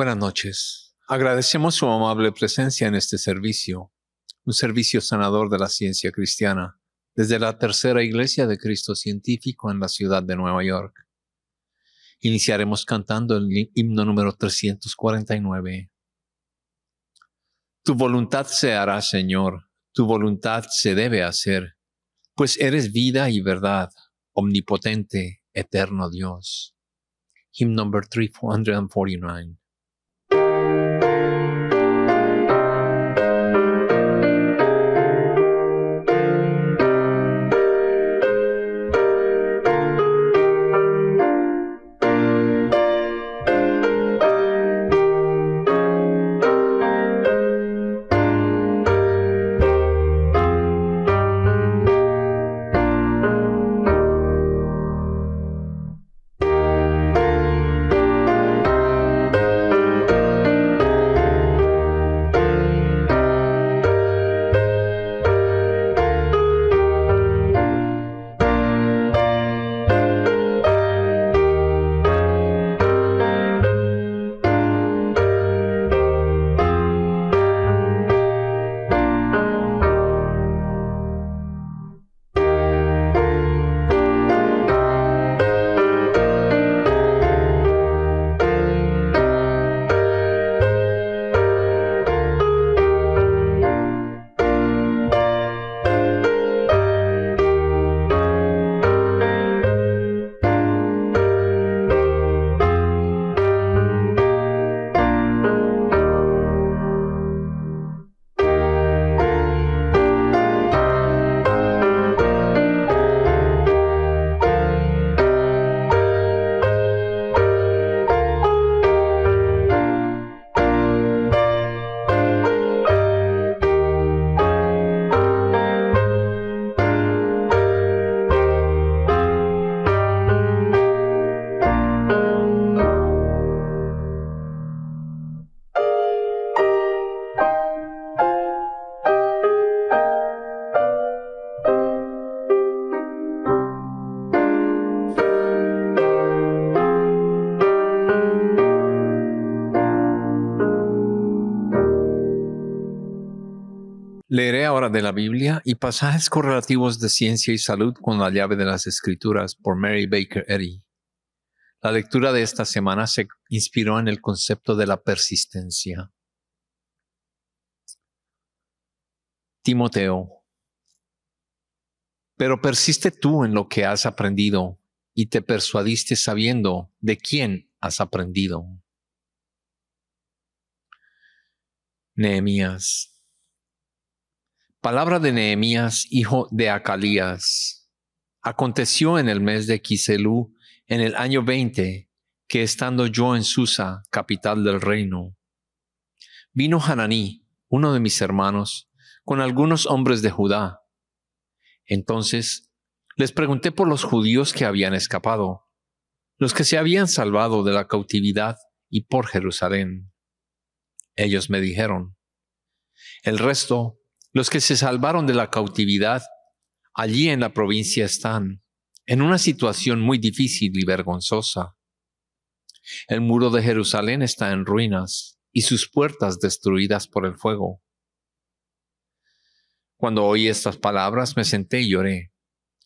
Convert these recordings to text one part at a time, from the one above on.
Buenas noches. Agradecemos su amable presencia en este servicio, un servicio sanador de la ciencia cristiana, desde la Tercera Iglesia de Cristo Científico en la ciudad de Nueva York. Iniciaremos cantando el himno número 349. Tu voluntad se hará, Señor, tu voluntad se debe hacer, pues eres vida y verdad, omnipotente, eterno Dios. Hymn number 349. de la Biblia y pasajes correlativos de ciencia y salud con la llave de las escrituras por Mary Baker Eddy. La lectura de esta semana se inspiró en el concepto de la persistencia. Timoteo, pero persiste tú en lo que has aprendido y te persuadiste sabiendo de quién has aprendido. Nehemías Palabra de Nehemías, hijo de Acalías. Aconteció en el mes de Quiselú, en el año 20, que estando yo en Susa, capital del reino, vino Hananí, uno de mis hermanos, con algunos hombres de Judá. Entonces les pregunté por los judíos que habían escapado, los que se habían salvado de la cautividad y por Jerusalén. Ellos me dijeron, el resto los que se salvaron de la cautividad allí en la provincia están en una situación muy difícil y vergonzosa. El muro de Jerusalén está en ruinas y sus puertas destruidas por el fuego. Cuando oí estas palabras me senté y lloré.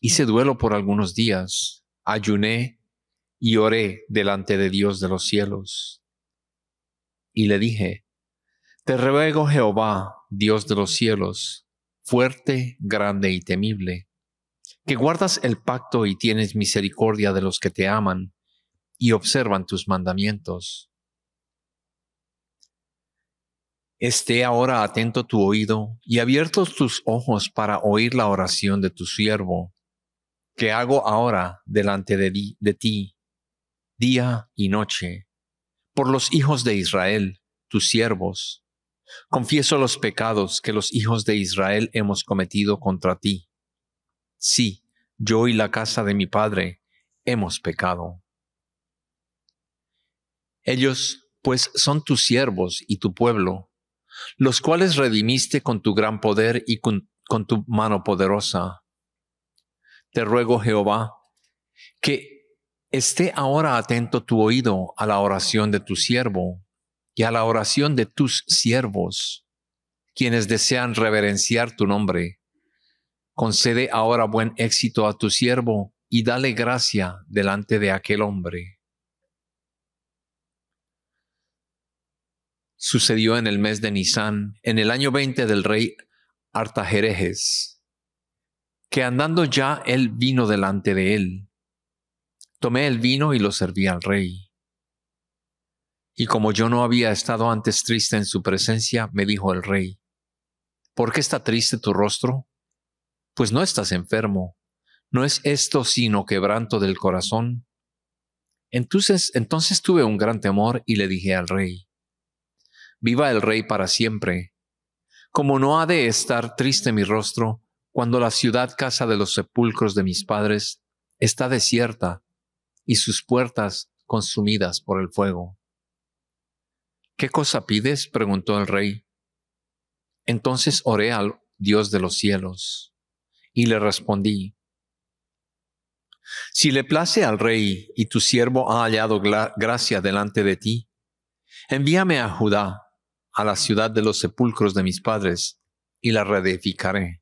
Hice duelo por algunos días. Ayuné y oré delante de Dios de los cielos. Y le dije, te ruego, Jehová, Dios de los cielos, fuerte, grande y temible, que guardas el pacto y tienes misericordia de los que te aman y observan tus mandamientos. Esté ahora atento tu oído y abiertos tus ojos para oír la oración de tu siervo, que hago ahora delante de, de, ti, día y noche, por los hijos de Israel, tus siervos, Confieso los pecados que los hijos de Israel hemos cometido contra ti. Sí, yo y la casa de mi padre hemos pecado. Ellos, pues, son tus siervos y tu pueblo, los cuales redimiste con tu gran poder y con, tu mano poderosa. Te ruego, Jehová, que esté ahora atento tu oído a la oración de tu siervo y a la oración de tus siervos, quienes desean reverenciar tu nombre. Concede ahora buen éxito a tu siervo y dale gracia delante de aquel hombre. Sucedió en el mes de Nisan, en el año 20 del rey Artajerejes, que andando ya él vino delante de él. Tomé el vino y lo serví al rey y como yo no había estado antes triste en su presencia, me dijo el rey, ¿por qué está triste tu rostro? Pues no estás enfermo, ¿no es esto sino quebranto del corazón? Entonces, entonces tuve un gran temor y le dije al rey, viva el rey para siempre. Como no ha de estar triste mi rostro, cuando la ciudad casa de los sepulcros de mis padres está desierta y sus puertas consumidas por el fuego. ¿Qué cosa pides? preguntó el rey. Entonces oré al Dios de los cielos y le respondí, si le place al rey y tu siervo ha hallado gracia delante de ti, envíame a Judá, a la ciudad de los sepulcros de mis padres, y la reedificaré.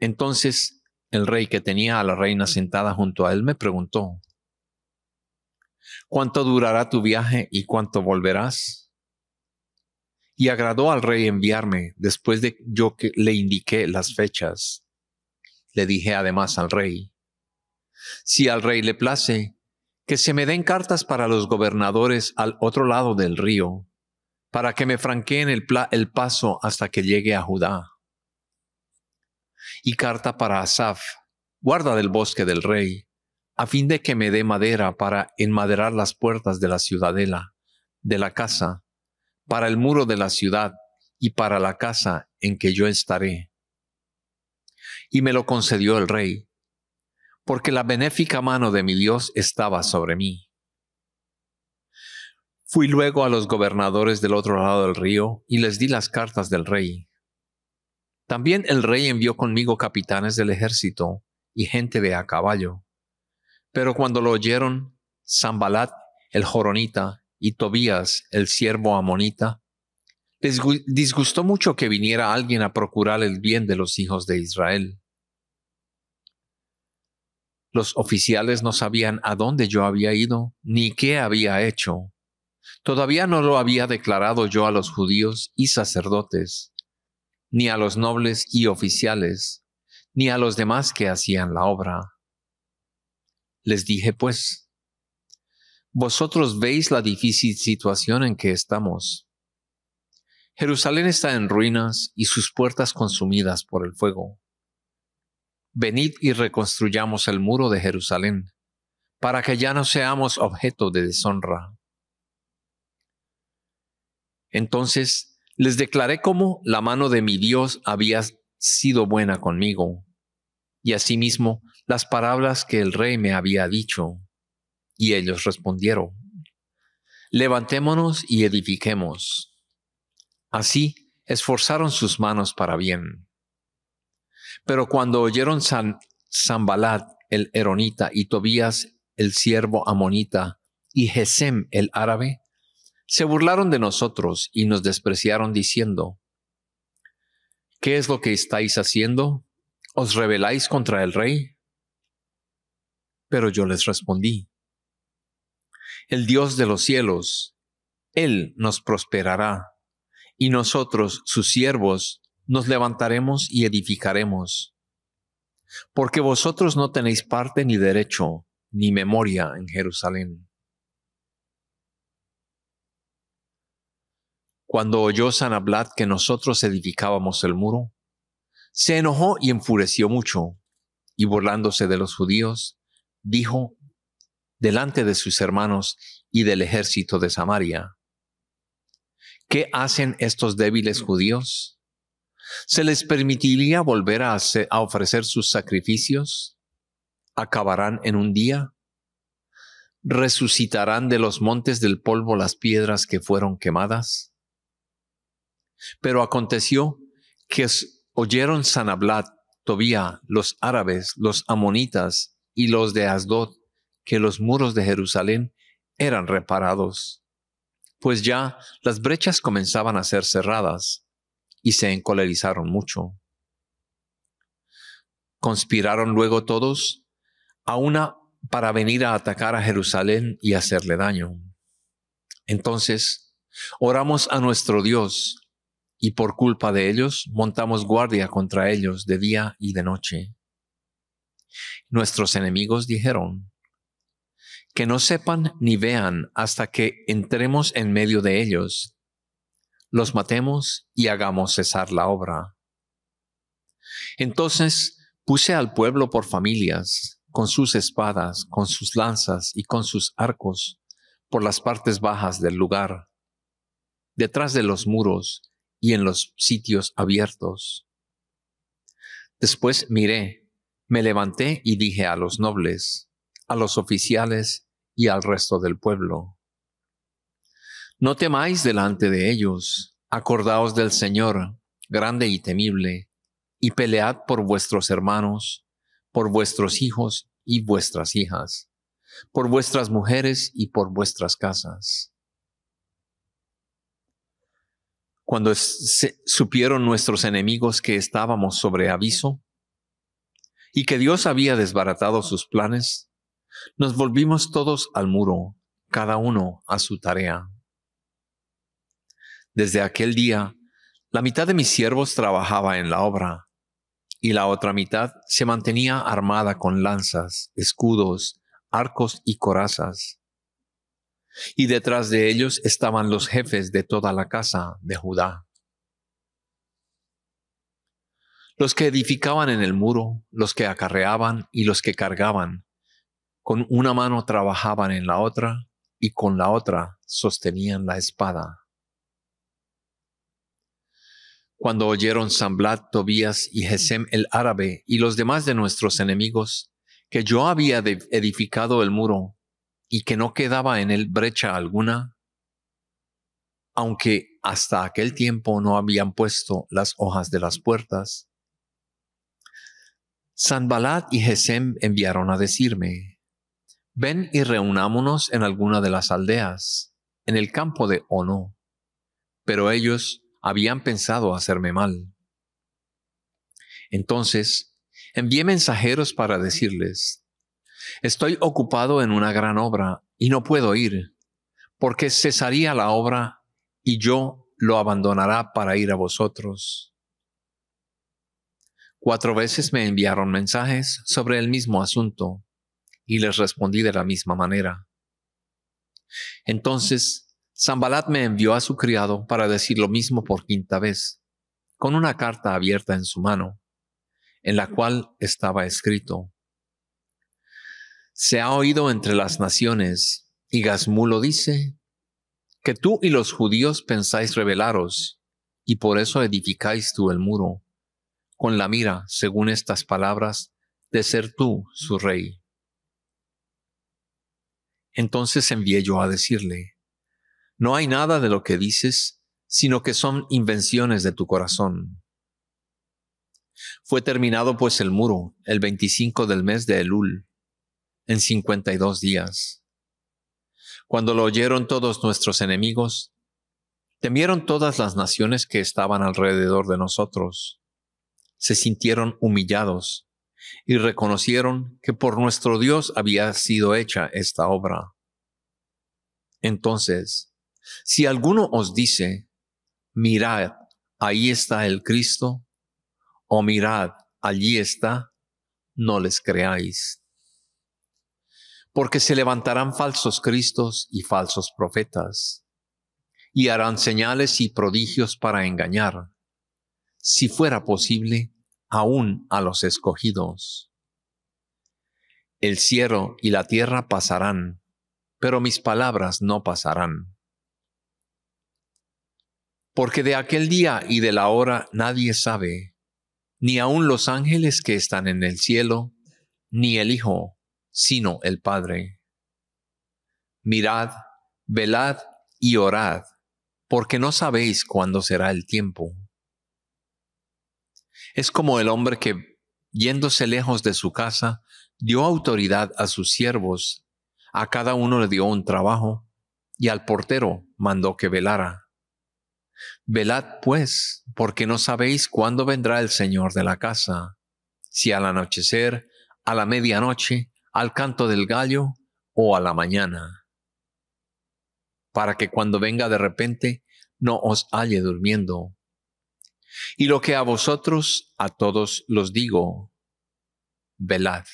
Entonces el rey que tenía a la reina sentada junto a él me preguntó, cuánto durará tu viaje y cuánto volverás. Y agradó al rey enviarme después de yo que le indiqué las fechas. Le dije además al rey, si al rey le place, que se me den cartas para los gobernadores al otro lado del río, para que me franqueen el, el paso hasta que llegue a Judá. Y carta para Asaf, guarda del bosque del rey, a fin de que me dé madera para enmaderar las puertas de la ciudadela, de la casa, para el muro de la ciudad y para la casa en que yo estaré. Y me lo concedió el rey, porque la benéfica mano de mi Dios estaba sobre mí. Fui luego a los gobernadores del otro lado del río y les di las cartas del rey. También el rey envió conmigo capitanes del ejército y gente de a caballo pero cuando lo oyeron, Zambalat el joronita y Tobías el siervo amonita, les disgustó mucho que viniera alguien a procurar el bien de los hijos de Israel. Los oficiales no sabían a dónde yo había ido ni qué había hecho. Todavía no lo había declarado yo a los judíos y sacerdotes, ni a los nobles y oficiales, ni a los demás que hacían la obra. Les dije pues, vosotros veis la difícil situación en que estamos. Jerusalén está en ruinas y sus puertas consumidas por el fuego. Venid y reconstruyamos el muro de Jerusalén, para que ya no seamos objeto de deshonra. Entonces les declaré cómo la mano de mi Dios había sido buena conmigo, y asimismo las palabras que el rey me había dicho. Y ellos respondieron, levantémonos y edifiquemos. Así esforzaron sus manos para bien. Pero cuando oyeron San, balad el Eronita y Tobías el siervo amonita y Gesem el árabe, se burlaron de nosotros y nos despreciaron diciendo, ¿qué es lo que estáis haciendo? ¿Os rebeláis contra el rey? Pero yo les respondí, el Dios de los cielos, Él nos prosperará, y nosotros, sus siervos, nos levantaremos y edificaremos. Porque vosotros no tenéis parte ni derecho, ni memoria en Jerusalén. Cuando oyó Sanablat que nosotros edificábamos el muro, se enojó y enfureció mucho, y burlándose de los judíos, dijo delante de sus hermanos y del ejército de Samaria, ¿qué hacen estos débiles mm. judíos? ¿Se les permitiría volver a, ofrecer sus sacrificios? ¿Acabarán en un día? ¿Resucitarán de los montes del polvo las piedras que fueron quemadas? Pero aconteció que oyeron Sanablat, Tobía, los árabes, los amonitas, y los de Asdod, que los muros de Jerusalén eran reparados, pues ya las brechas comenzaban a ser cerradas y se encolerizaron mucho. Conspiraron luego todos a una para venir a atacar a Jerusalén y hacerle daño. Entonces, oramos a nuestro Dios, y por culpa de ellos montamos guardia contra ellos de día y de noche. Nuestros enemigos dijeron, que no sepan ni vean hasta que entremos en medio de ellos, los matemos y hagamos cesar la obra. Entonces puse al pueblo por familias, con sus espadas, con sus lanzas y con sus arcos, por las partes bajas del lugar, detrás de los muros y en los sitios abiertos. Después miré me levanté y dije a los nobles, a los oficiales y al resto del pueblo, No temáis delante de ellos, acordaos del Señor, grande y temible, y pelead por vuestros hermanos, por vuestros hijos y vuestras hijas, por vuestras mujeres y por vuestras casas. Cuando supieron nuestros enemigos que estábamos sobre aviso, y que Dios había desbaratado sus planes, nos volvimos todos al muro, cada uno a su tarea. Desde aquel día, la mitad de mis siervos trabajaba en la obra, y la otra mitad se mantenía armada con lanzas, escudos, arcos y corazas. Y detrás de ellos estaban los jefes de toda la casa de Judá. los que edificaban en el muro, los que acarreaban y los que cargaban. Con una mano trabajaban en la otra y con la otra sostenían la espada. Cuando oyeron Samblat, Tobías y Gesem el árabe y los demás de nuestros enemigos, que yo había edificado el muro y que no quedaba en él brecha alguna, aunque hasta aquel tiempo no habían puesto las hojas de las puertas, Sanbalat y Gesem enviaron a decirme, ven y reunámonos en alguna de las aldeas, en el campo de Ono. Pero ellos habían pensado hacerme mal. Entonces, envié mensajeros para decirles, estoy ocupado en una gran obra y no puedo ir, porque cesaría la obra y yo lo abandonará para ir a vosotros. Cuatro veces me enviaron mensajes sobre el mismo asunto y les respondí de la misma manera. Entonces, Zambalat me envió a su criado para decir lo mismo por quinta vez, con una carta abierta en su mano, en la cual estaba escrito, Se ha oído entre las naciones, y Gazmulo dice, que tú y los judíos pensáis rebelaros, y por eso edificáis tú el muro con la mira, según estas palabras, de ser tú su rey. Entonces envié yo a decirle, no hay nada de lo que dices, sino que son invenciones de tu corazón. Fue terminado pues el muro el 25 del mes de Elul, en 52 días. Cuando lo oyeron todos nuestros enemigos, temieron todas las naciones que estaban alrededor de nosotros se sintieron humillados y reconocieron que por nuestro Dios había sido hecha esta obra. Entonces, si alguno os dice, mirad, ahí está el Cristo, o mirad, allí está, no les creáis. Porque se levantarán falsos Cristos y falsos profetas, y harán señales y prodigios para engañar si fuera posible, aún a los escogidos. El cielo y la tierra pasarán, pero mis palabras no pasarán. Porque de aquel día y de la hora nadie sabe, ni aun los ángeles que están en el cielo, ni el Hijo, sino el Padre. Mirad, velad y orad, porque no sabéis cuándo será el tiempo. Es como el hombre que, yéndose lejos de su casa, dio autoridad a sus siervos, a cada uno le dio un trabajo, y al portero mandó que velara. Velad pues, porque no sabéis cuándo vendrá el Señor de la casa, si al anochecer, a la medianoche, al canto del gallo o a la mañana, para que cuando venga de repente no os halle durmiendo. Y lo que a vosotros, a todos los digo, velad.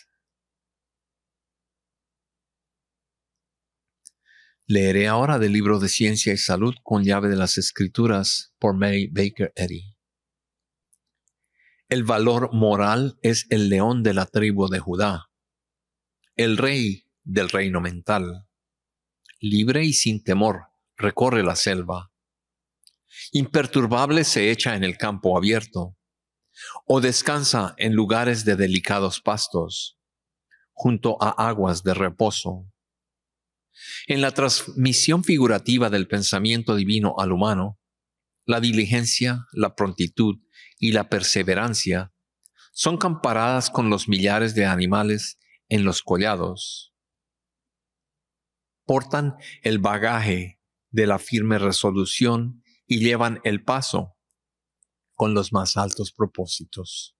Leeré ahora del libro de Ciencia y Salud con llave de las Escrituras por Mary Baker Eddy. El valor moral es el león de la tribu de Judá, el rey del reino mental. Libre y sin temor, recorre la selva, imperturbable se echa en el campo abierto, o descansa en lugares de delicados pastos, junto a aguas de reposo. En la transmisión figurativa del pensamiento divino al humano, la diligencia, la prontitud y la perseverancia son comparadas con los millares de animales en los collados. Portan el bagaje de la firme resolución y llevan el paso con los más altos propósitos.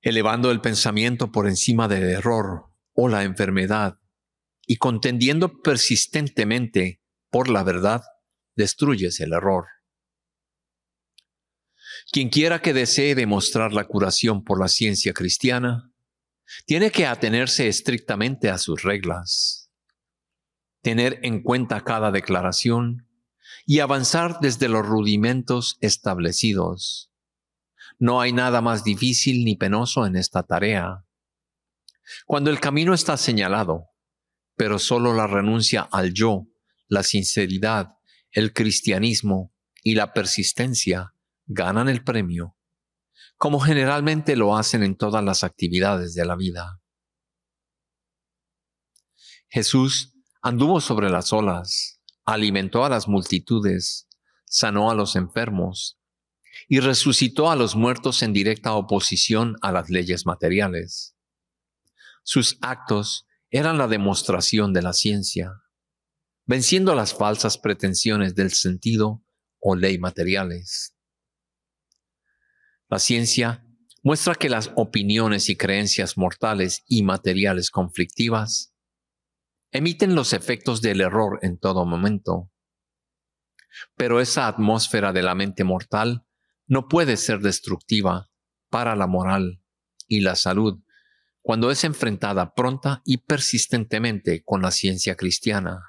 Elevando el pensamiento por encima del error o la enfermedad y contendiendo persistentemente por la verdad, destruyes el error. Quien quiera que desee demostrar la curación por la ciencia cristiana, tiene que atenerse estrictamente a sus reglas tener en cuenta cada declaración y avanzar desde los rudimentos establecidos. No hay nada más difícil ni penoso en esta tarea. Cuando el camino está señalado, pero solo la renuncia al yo, la sinceridad, el cristianismo y la persistencia ganan el premio, como generalmente lo hacen en todas las actividades de la vida. Jesús Anduvo sobre las olas, alimentó a las multitudes, sanó a los enfermos y resucitó a los muertos en directa oposición a las leyes materiales. Sus actos eran la demostración de la ciencia, venciendo las falsas pretensiones del sentido o ley materiales. La ciencia muestra que las opiniones y creencias mortales y materiales conflictivas Emiten los efectos del error en todo momento. Pero esa atmósfera de la mente mortal no puede ser destructiva para la moral y la salud cuando es enfrentada pronta y persistentemente con la ciencia cristiana.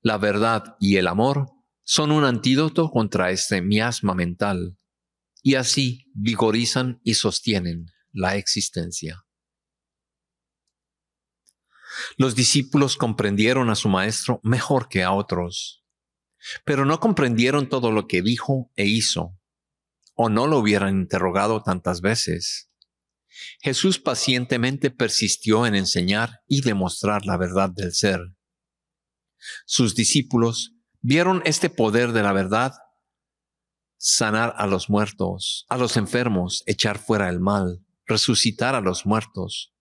La verdad y el amor son un antídoto contra este miasma mental y así vigorizan y sostienen la existencia. Los discípulos comprendieron a su maestro mejor que a otros, pero no comprendieron todo lo que dijo e hizo, o no lo hubieran interrogado tantas veces. Jesús pacientemente persistió en enseñar y demostrar la verdad del ser. Sus discípulos vieron este poder de la verdad sanar a los muertos, a los enfermos, echar fuera el mal, resucitar a los muertos,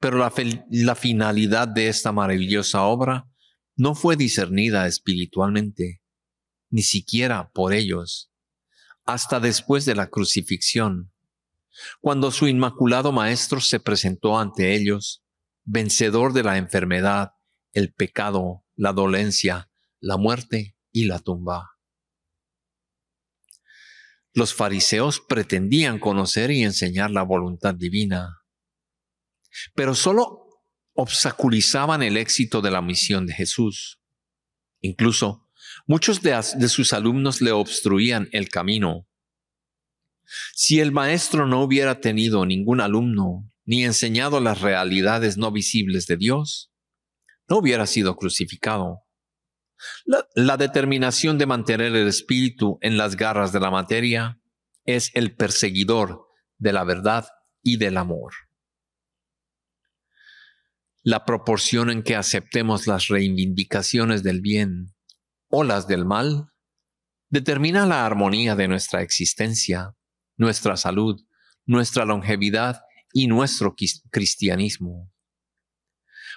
pero la, finalidad de esta maravillosa obra no fue discernida espiritualmente, ni siquiera por ellos, hasta después de la crucifixión, cuando su inmaculado Maestro se presentó ante ellos, vencedor de la enfermedad, el pecado, la dolencia, la muerte y la tumba. Los fariseos pretendían conocer y enseñar la voluntad divina, pero solo obstaculizaban el éxito de la misión de Jesús. Incluso muchos de, sus alumnos le obstruían el camino. Si el maestro no hubiera tenido ningún alumno ni enseñado las realidades no visibles de Dios, no hubiera sido crucificado. la, determinación de mantener el espíritu en las garras de la materia es el perseguidor de la verdad y del amor la proporción en que aceptemos las reivindicaciones del bien o las del mal, determina la armonía de nuestra existencia, nuestra salud, nuestra longevidad y nuestro cristianismo.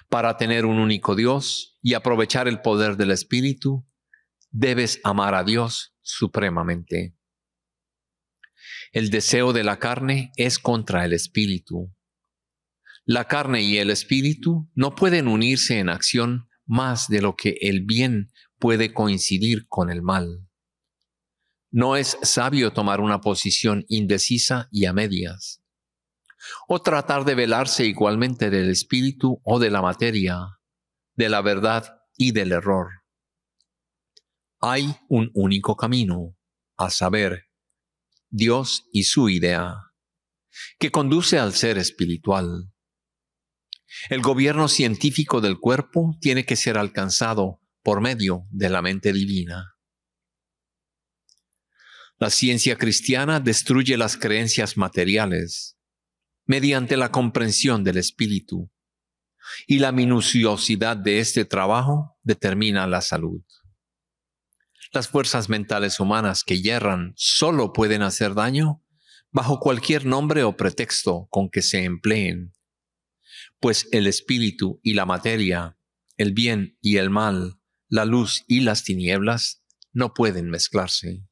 Para tener un único Dios y aprovechar el poder del Espíritu, debes amar a Dios supremamente. El deseo de la carne es contra el Espíritu la carne y el espíritu no pueden unirse en acción más de lo que el bien puede coincidir con el mal. No es sabio tomar una posición indecisa y a medias, o tratar de velarse igualmente del espíritu o de la materia, de la verdad y del error. Hay un único camino, a saber, Dios y su idea, que conduce al ser espiritual el gobierno científico del cuerpo tiene que ser alcanzado por medio de la mente divina. La ciencia cristiana destruye las creencias materiales mediante la comprensión del espíritu y la minuciosidad de este trabajo determina la salud. Las fuerzas mentales humanas que yerran solo pueden hacer daño bajo cualquier nombre o pretexto con que se empleen pues el espíritu y la materia, el bien y el mal, la luz y las tinieblas, no pueden mezclarse.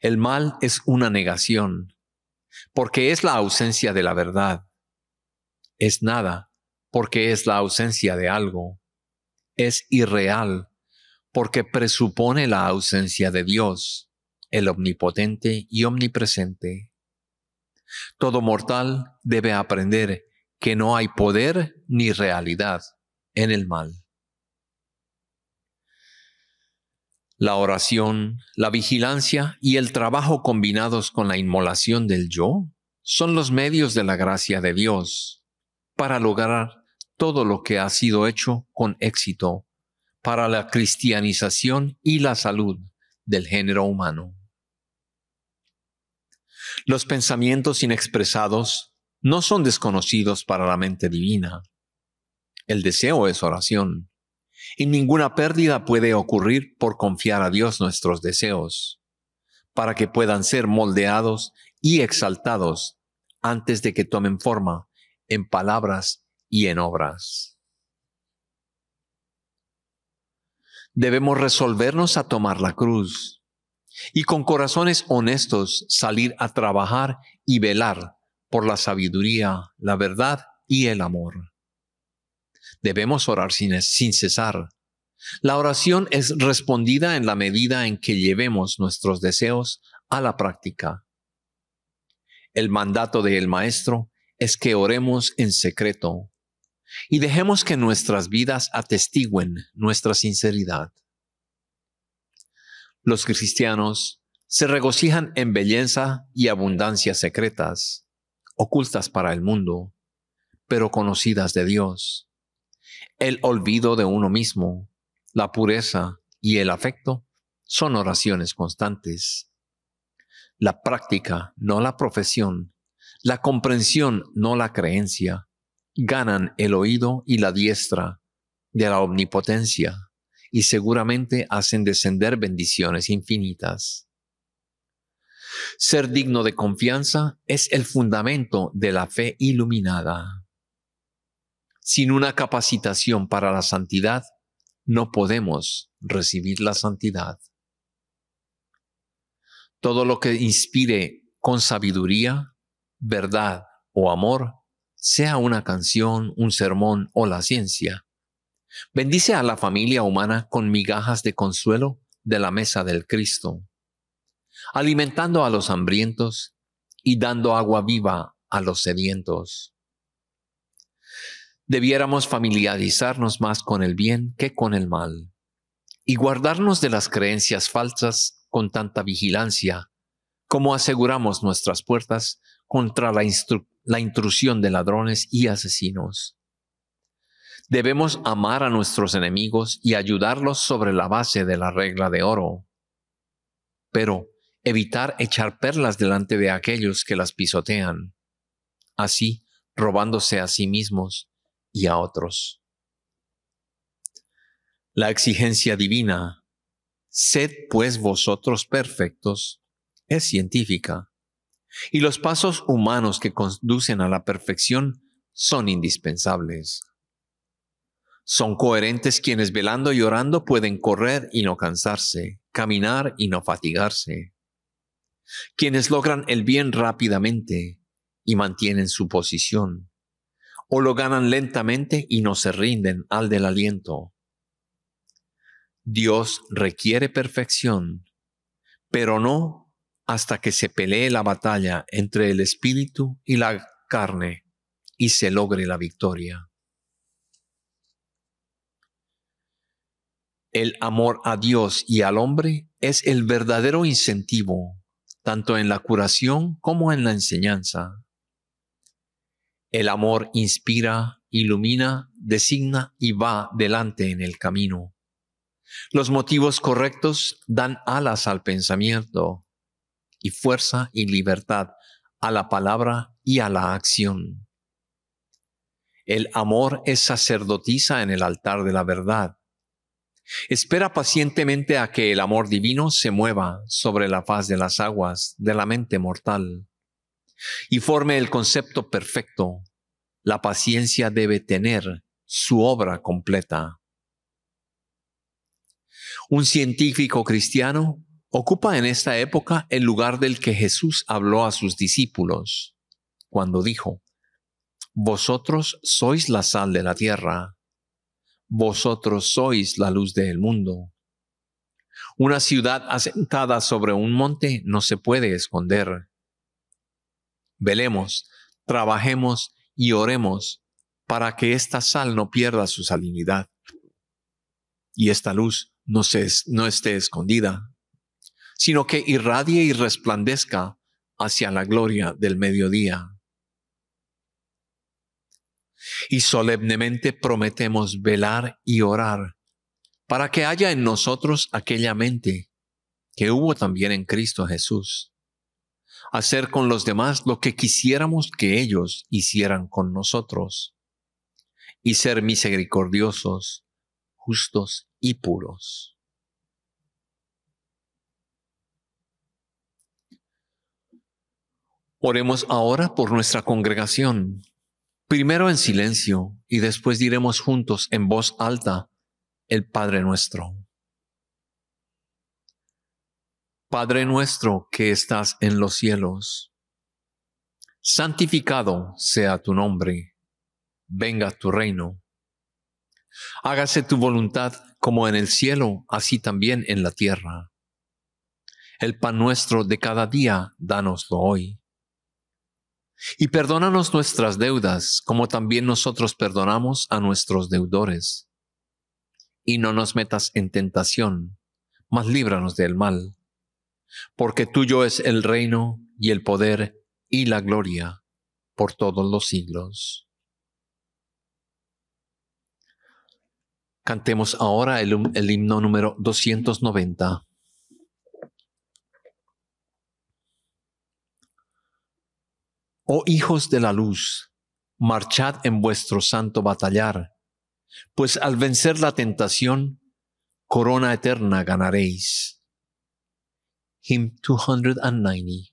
El mal es una negación, porque es la ausencia de la verdad. Es nada, porque es la ausencia de algo. Es irreal, porque presupone la ausencia de Dios, el omnipotente y omnipresente. Todo mortal debe aprender que no hay poder ni realidad en el mal. La oración, la vigilancia y el trabajo combinados con la inmolación del yo son los medios de la gracia de Dios para lograr todo lo que ha sido hecho con éxito para la cristianización y la salud del género humano. Los pensamientos inexpresados no son desconocidos para la mente divina. El deseo es oración, y ninguna pérdida puede ocurrir por confiar a Dios nuestros deseos, para que puedan ser moldeados y exaltados antes de que tomen forma en palabras y en obras. Debemos resolvernos a tomar la cruz y con corazones honestos salir a trabajar y velar por la sabiduría, la verdad y el amor. Debemos orar sin, cesar. La oración es respondida en la medida en que llevemos nuestros deseos a la práctica. El mandato del Maestro es que oremos en secreto y dejemos que nuestras vidas atestiguen nuestra sinceridad. Los cristianos se regocijan en belleza y abundancia secretas, ocultas para el mundo, pero conocidas de Dios, el olvido de uno mismo, la pureza y el afecto son oraciones constantes. La práctica, no la profesión, la comprensión, no la creencia, ganan el oído y la diestra de la omnipotencia y seguramente hacen descender bendiciones infinitas. Ser digno de confianza es el fundamento de la fe iluminada. Sin una capacitación para la santidad, no podemos recibir la santidad. Todo lo que inspire con sabiduría, verdad o amor, sea una canción, un sermón o la ciencia, bendice a la familia humana con migajas de consuelo de la mesa del Cristo alimentando a los hambrientos y dando agua viva a los sedientos. Debiéramos familiarizarnos más con el bien que con el mal y guardarnos de las creencias falsas con tanta vigilancia como aseguramos nuestras puertas contra la, intrusión de ladrones y asesinos. Debemos amar a nuestros enemigos y ayudarlos sobre la base de la regla de oro. Pero evitar echar perlas delante de aquellos que las pisotean, así robándose a sí mismos y a otros. La exigencia divina, sed pues vosotros perfectos, es científica, y los pasos humanos que conducen a la perfección son indispensables. Son coherentes quienes velando y orando pueden correr y no cansarse, caminar y no fatigarse, quienes logran el bien rápidamente y mantienen su posición, o lo ganan lentamente y no se rinden al del aliento. Dios requiere perfección, pero no hasta que se pelee la batalla entre el espíritu y la carne y se logre la victoria. El amor a Dios y al hombre es el verdadero incentivo tanto en la curación como en la enseñanza. El amor inspira, ilumina, designa y va delante en el camino. Los motivos correctos dan alas al pensamiento y fuerza y libertad a la palabra y a la acción. El amor es sacerdotisa en el altar de la verdad Espera pacientemente a que el amor divino se mueva sobre la faz de las aguas de la mente mortal y forme el concepto perfecto. La paciencia debe tener su obra completa. Un científico cristiano ocupa en esta época el lugar del que Jesús habló a sus discípulos cuando dijo, Vosotros sois la sal de la tierra vosotros sois la luz del mundo. Una ciudad asentada sobre un monte no se puede esconder. Velemos, trabajemos y oremos para que esta sal no pierda su salinidad y esta luz no, no esté escondida, sino que irradie y resplandezca hacia la gloria del mediodía y solemnemente prometemos velar y orar para que haya en nosotros aquella mente que hubo también en Cristo Jesús. Hacer con los demás lo que quisiéramos que ellos hicieran con nosotros. Y ser misericordiosos, justos y puros. Oremos ahora por nuestra congregación, primero en silencio y después diremos juntos en voz alta el Padre nuestro. Padre nuestro que estás en los cielos, santificado sea tu nombre, venga tu reino, hágase tu voluntad como en el cielo, así también en la tierra. El pan nuestro de cada día, danoslo hoy y perdónanos nuestras deudas, como también nosotros perdonamos a nuestros deudores. Y no nos metas en tentación, mas líbranos del mal. Porque tuyo es el reino y el poder y la gloria por todos los siglos. Cantemos ahora el, himno número 290. Oh hijos de la luz, marchad en vuestro santo batallar, pues al vencer la tentación, corona eterna ganaréis. 290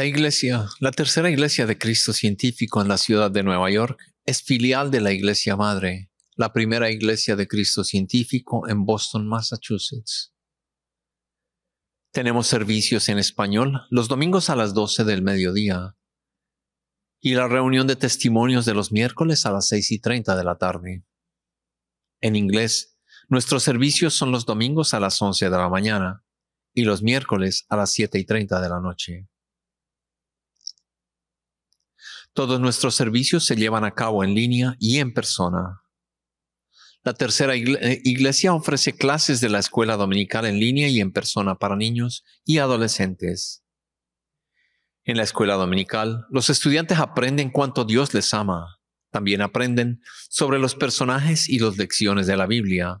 Esta iglesia, la tercera iglesia de Cristo científico en la ciudad de Nueva York, es filial de la iglesia madre, la primera iglesia de Cristo científico en Boston, Massachusetts. Tenemos servicios en español los domingos a las 12 del mediodía y la reunión de testimonios de los miércoles a las 6 y 30 de la tarde. En inglés, nuestros servicios son los domingos a las 11 de la mañana y los miércoles a las 7 y 30 de la noche. Todos nuestros servicios se llevan a cabo en línea y en persona. La tercera eh, iglesia ofrece clases de la escuela dominical en línea y en persona para niños y adolescentes. En la escuela dominical, los estudiantes aprenden cuánto Dios les ama. También aprenden sobre los personajes y las lecciones de la Biblia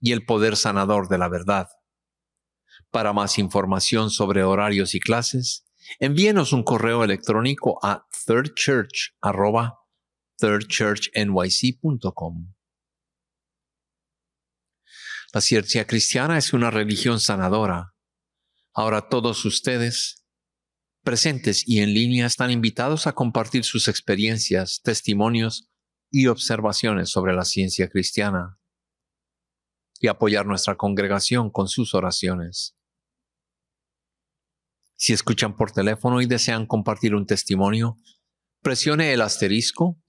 y el poder sanador de la verdad. Para más información sobre horarios y clases, envíenos un correo electrónico a thirdchurch, La ciencia cristiana es una religión sanadora. Ahora todos ustedes, presentes y en línea, están invitados a compartir sus experiencias, testimonios y observaciones sobre la ciencia cristiana y apoyar nuestra congregación con sus oraciones. Si escuchan por teléfono y desean compartir un testimonio, Presione el asterisco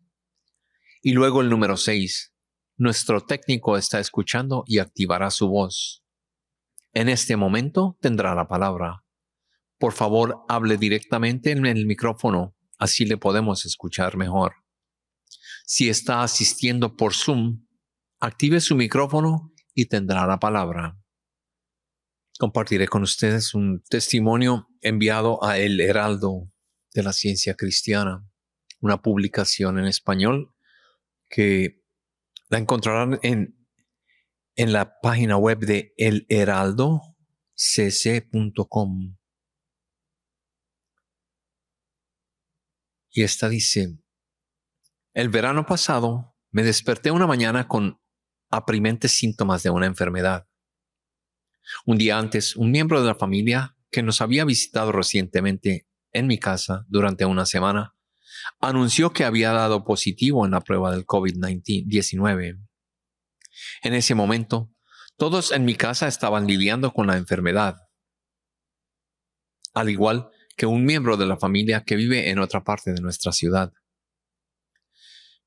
y luego el número 6. Nuestro técnico está escuchando y activará su voz. En este momento tendrá la palabra. Por favor, hable directamente en el micrófono, así le podemos escuchar mejor. Si está asistiendo por Zoom, active su micrófono y tendrá la palabra. Compartiré con ustedes un testimonio enviado a El Heraldo de la Ciencia Cristiana una publicación en español que la encontrarán en, en la página web de El Heraldo, Y esta dice, el verano pasado me desperté una mañana con aprimentes síntomas de una enfermedad. Un día antes, un miembro de la familia que nos había visitado recientemente en mi casa durante una semana anunció que había dado positivo en la prueba del COVID-19. En ese momento, todos en mi casa estaban lidiando con la enfermedad, al igual que un miembro de la familia que vive en otra parte de nuestra ciudad.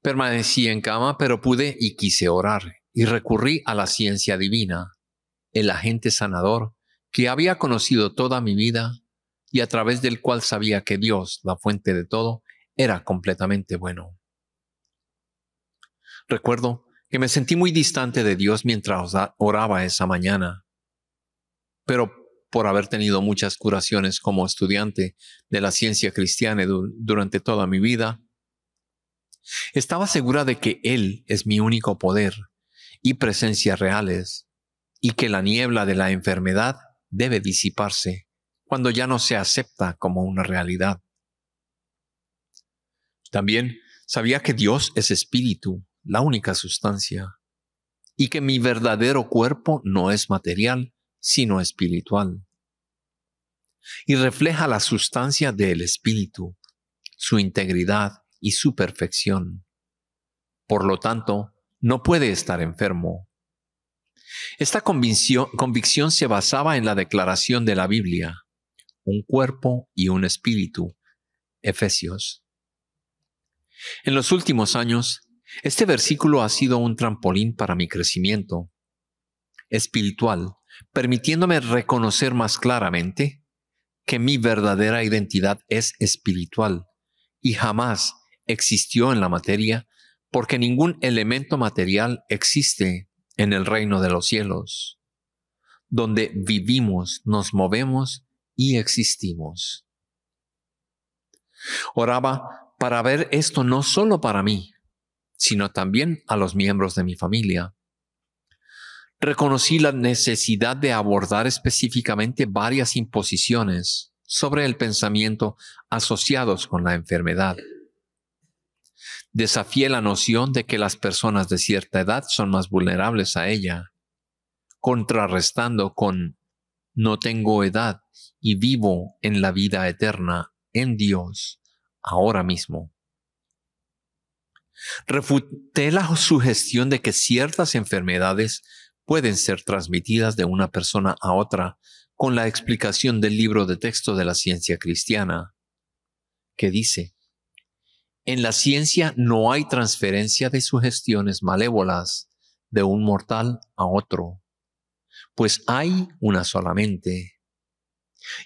Permanecí en cama, pero pude y quise orar, y recurrí a la ciencia divina, el agente sanador que había conocido toda mi vida y a través del cual sabía que Dios, la fuente de todo, era completamente bueno. Recuerdo que me sentí muy distante de Dios mientras oraba esa mañana, pero por haber tenido muchas curaciones como estudiante de la ciencia cristiana durante toda mi vida, estaba segura de que Él es mi único poder y presencia reales, y que la niebla de la enfermedad debe disiparse cuando ya no se acepta como una realidad. También sabía que Dios es espíritu, la única sustancia, y que mi verdadero cuerpo no es material, sino espiritual. Y refleja la sustancia del espíritu, su integridad y su perfección. Por lo tanto, no puede estar enfermo. Esta convicción, se basaba en la declaración de la Biblia, un cuerpo y un espíritu, Efesios en los últimos años, este versículo ha sido un trampolín para mi crecimiento espiritual, permitiéndome reconocer más claramente que mi verdadera identidad es espiritual y jamás existió en la materia porque ningún elemento material existe en el reino de los cielos, donde vivimos, nos movemos y existimos. Oraba para ver esto no solo para mí, sino también a los miembros de mi familia. Reconocí la necesidad de abordar específicamente varias imposiciones sobre el pensamiento asociados con la enfermedad. Desafié la noción de que las personas de cierta edad son más vulnerables a ella, contrarrestando con no tengo edad y vivo en la vida eterna, en Dios ahora mismo. Refuté la sugestión de que ciertas enfermedades pueden ser transmitidas de una persona a otra con la explicación del libro de texto de la ciencia cristiana, que dice, en la ciencia no hay transferencia de sugestiones malévolas de un mortal a otro, pues hay una sola mente.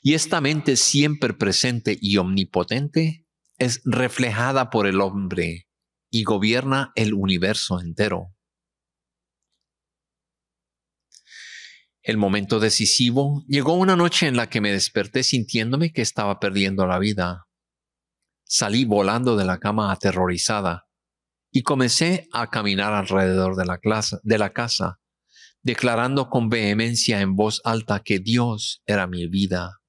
Y esta mente siempre presente y omnipotente es reflejada por el hombre y gobierna el universo entero. El momento decisivo llegó una noche en la que me desperté sintiéndome que estaba perdiendo la vida. Salí volando de la cama aterrorizada y comencé a caminar alrededor de la, casa, declarando con vehemencia en voz alta que Dios era mi vida.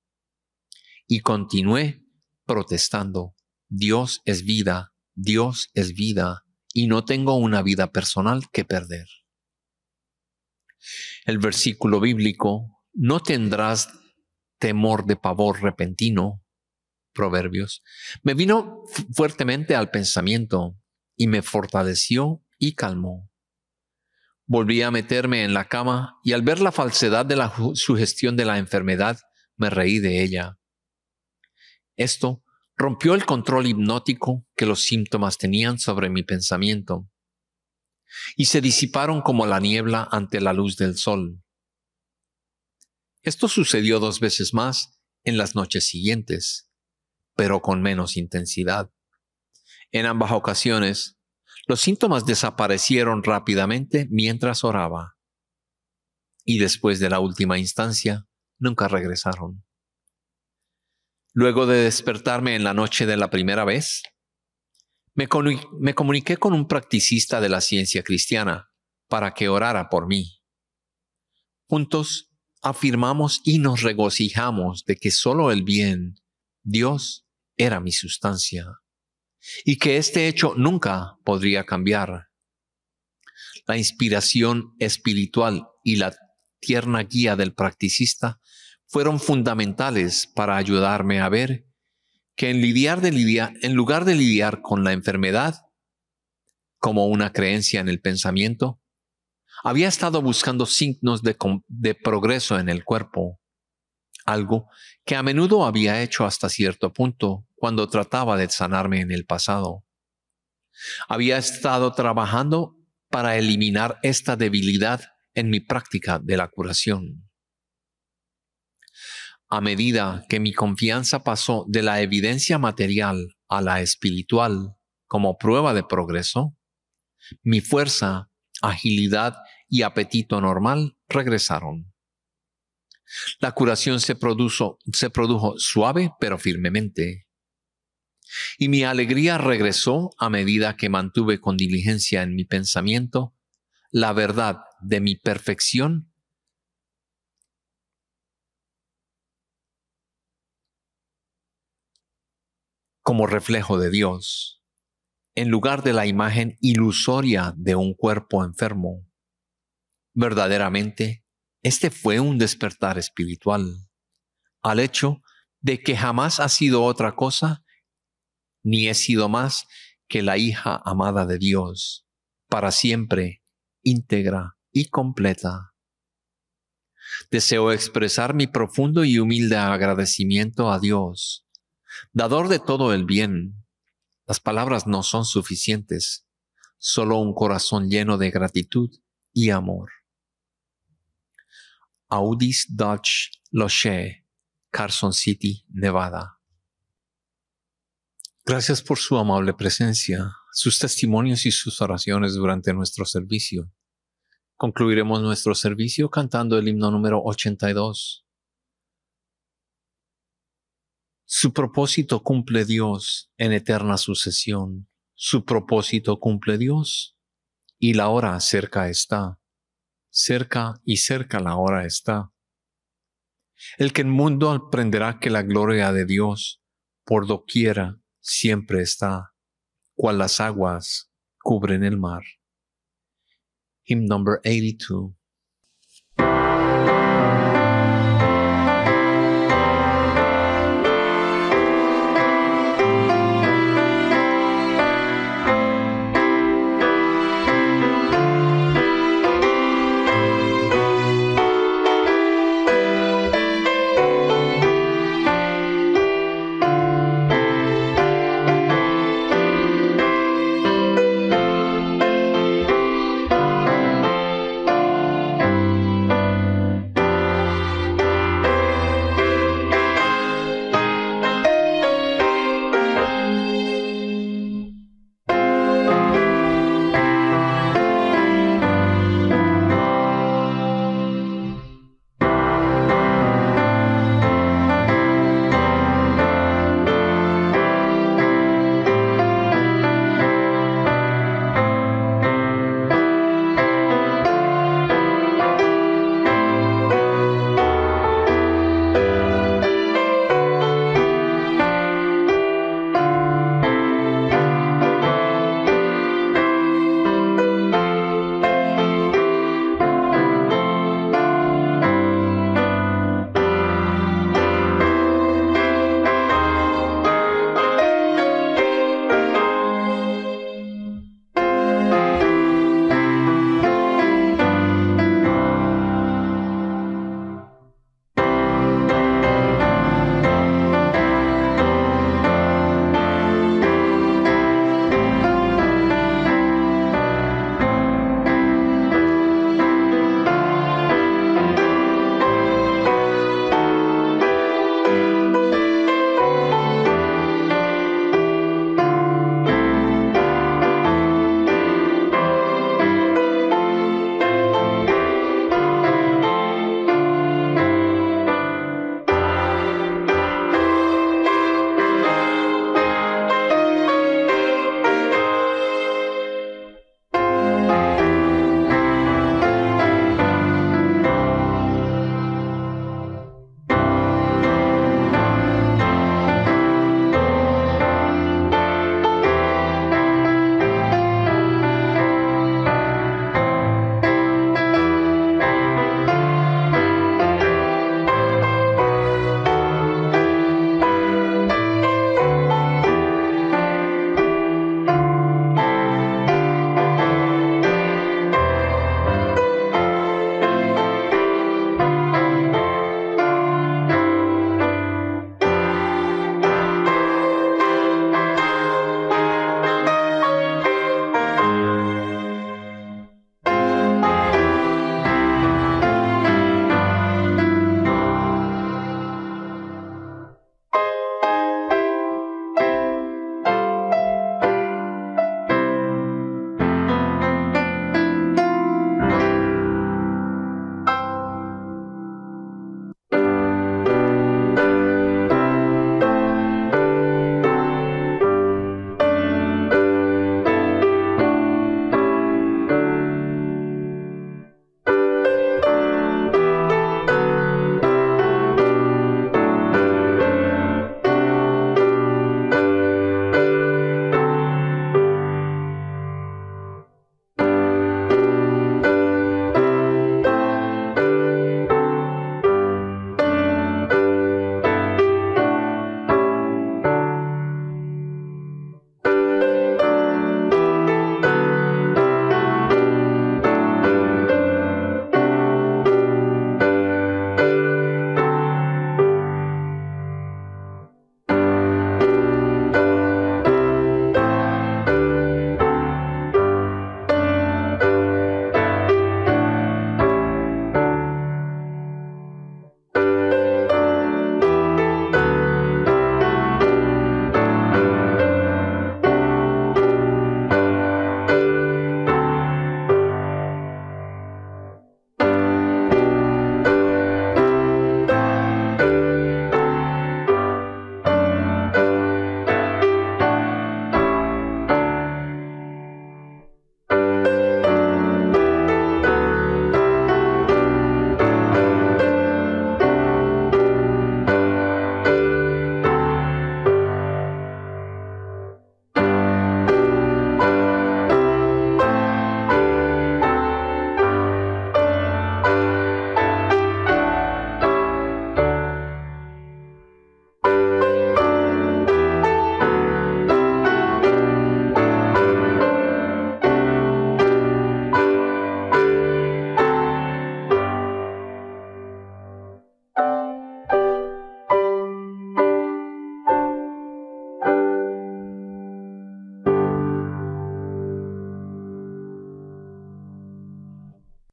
Y continué protestando. Dios es vida, Dios es vida, y no tengo una vida personal que perder. El versículo bíblico, no tendrás temor de pavor repentino, Proverbios, me vino fuertemente al pensamiento y me fortaleció y calmó. Volví a meterme en la cama y al ver la falsedad de la sugestión de la enfermedad, me reí de ella. Esto Rompió el control hipnótico que los síntomas tenían sobre mi pensamiento y se disiparon como la niebla ante la luz del sol. Esto sucedió dos veces más en las noches siguientes, pero con menos intensidad. En ambas ocasiones, los síntomas desaparecieron rápidamente mientras oraba y después de la última instancia nunca regresaron. Luego de despertarme en la noche de la primera vez, me, comuniqué con un practicista de la ciencia cristiana para que orara por mí. Juntos afirmamos y nos regocijamos de que solo el bien, Dios, era mi sustancia y que este hecho nunca podría cambiar. La inspiración espiritual y la tierna guía del practicista fueron fundamentales para ayudarme a ver que en, lidiar de en lugar de lidiar con la enfermedad como una creencia en el pensamiento, había estado buscando signos de progreso en el cuerpo, algo que a menudo había hecho hasta cierto punto cuando trataba de sanarme en el pasado. Había estado trabajando para eliminar esta debilidad en mi práctica de la curación. A medida que mi confianza pasó de la evidencia material a la espiritual como prueba de progreso, mi fuerza, agilidad y apetito normal regresaron. La curación se produjo, suave pero firmemente. Y mi alegría regresó a medida que mantuve con diligencia en mi pensamiento la verdad de mi perfección como reflejo de Dios, en lugar de la imagen ilusoria de un cuerpo enfermo. Verdaderamente, este fue un despertar espiritual, al hecho de que jamás ha sido otra cosa, ni he sido más que la hija amada de Dios, para siempre, íntegra y completa. Deseo expresar mi profundo y humilde agradecimiento a Dios dador de todo el bien. Las palabras no son suficientes, solo un corazón lleno de gratitud y amor. Audis Dutch Loche, Carson City, Nevada. Gracias por su amable presencia, sus testimonios y sus oraciones durante nuestro servicio. Concluiremos nuestro servicio cantando el himno número 82. Su propósito cumple Dios en eterna sucesión. Su propósito cumple Dios y la hora cerca está. Cerca y cerca la hora está. El que el mundo aprenderá que la gloria de Dios por doquiera siempre está, cual las aguas cubren el mar. Hymn number 82.